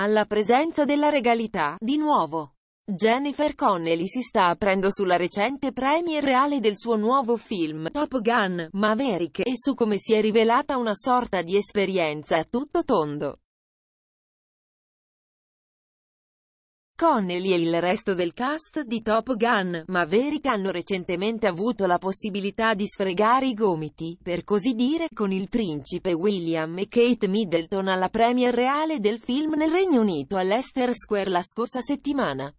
Alla presenza della regalità, di nuovo. Jennifer Connelly si sta aprendo sulla recente premiere reale del suo nuovo film, Top Gun, Maverick, e su come si è rivelata una sorta di esperienza a tutto tondo. Connelly e il resto del cast di Top Gun, Maverick hanno recentemente avuto la possibilità di sfregare i gomiti, per così dire, con il principe William e Kate Middleton alla premiere reale del film nel Regno Unito all'Ester Square la scorsa settimana.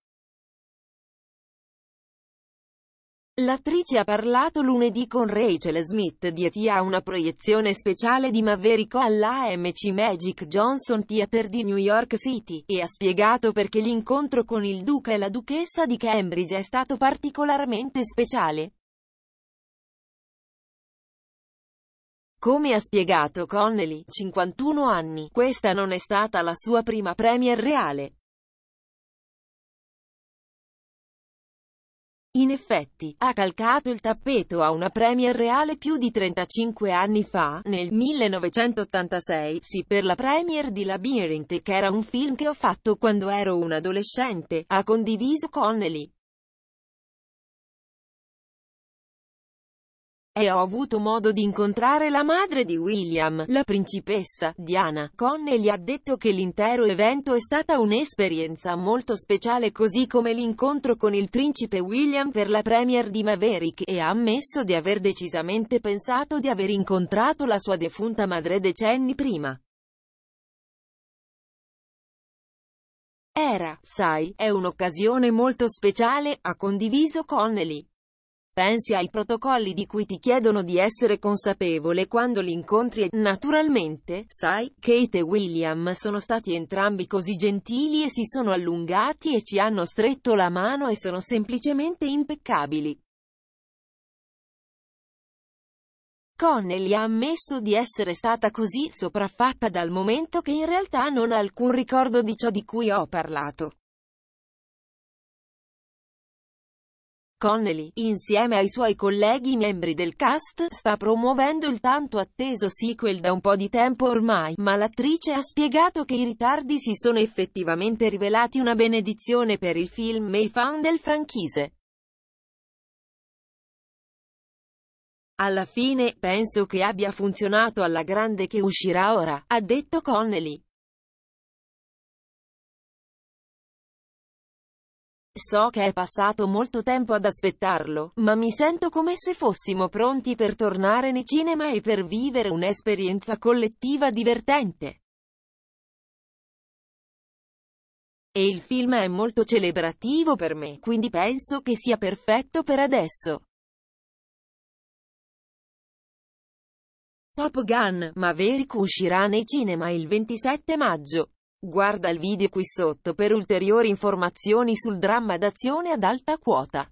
L'attrice ha parlato lunedì con Rachel Smith di a una proiezione speciale di Maverick all'AMC Magic Johnson Theater di New York City, e ha spiegato perché l'incontro con il duca e la duchessa di Cambridge è stato particolarmente speciale. Come ha spiegato Connelly, 51 anni, questa non è stata la sua prima premier reale. In effetti, ha calcato il tappeto a una Premier reale più di 35 anni fa, nel 1986, sì per la Premier di Labyrinth che era un film che ho fatto quando ero un adolescente, ha condiviso Connelly. E ho avuto modo di incontrare la madre di William, la principessa, Diana. Connelly ha detto che l'intero evento è stata un'esperienza molto speciale così come l'incontro con il principe William per la premier di Maverick, e ha ammesso di aver decisamente pensato di aver incontrato la sua defunta madre decenni prima. Era, sai, è un'occasione molto speciale, ha condiviso Connelly. Pensi ai protocolli di cui ti chiedono di essere consapevole quando li incontri e, naturalmente, sai, Kate e William sono stati entrambi così gentili e si sono allungati e ci hanno stretto la mano e sono semplicemente impeccabili. Connelly ha ammesso di essere stata così sopraffatta dal momento che in realtà non ha alcun ricordo di ciò di cui ho parlato. Connelly, insieme ai suoi colleghi membri del cast, sta promuovendo il tanto atteso sequel da un po' di tempo ormai, ma l'attrice ha spiegato che i ritardi si sono effettivamente rivelati una benedizione per il film e i fan del franchise. Alla fine, penso che abbia funzionato alla grande che uscirà ora, ha detto Connelly. So che è passato molto tempo ad aspettarlo, ma mi sento come se fossimo pronti per tornare nei cinema e per vivere un'esperienza collettiva divertente. E il film è molto celebrativo per me, quindi penso che sia perfetto per adesso. Top Gun Maverick uscirà nei cinema il 27 maggio. Guarda il video qui sotto per ulteriori informazioni sul dramma d'azione ad alta quota.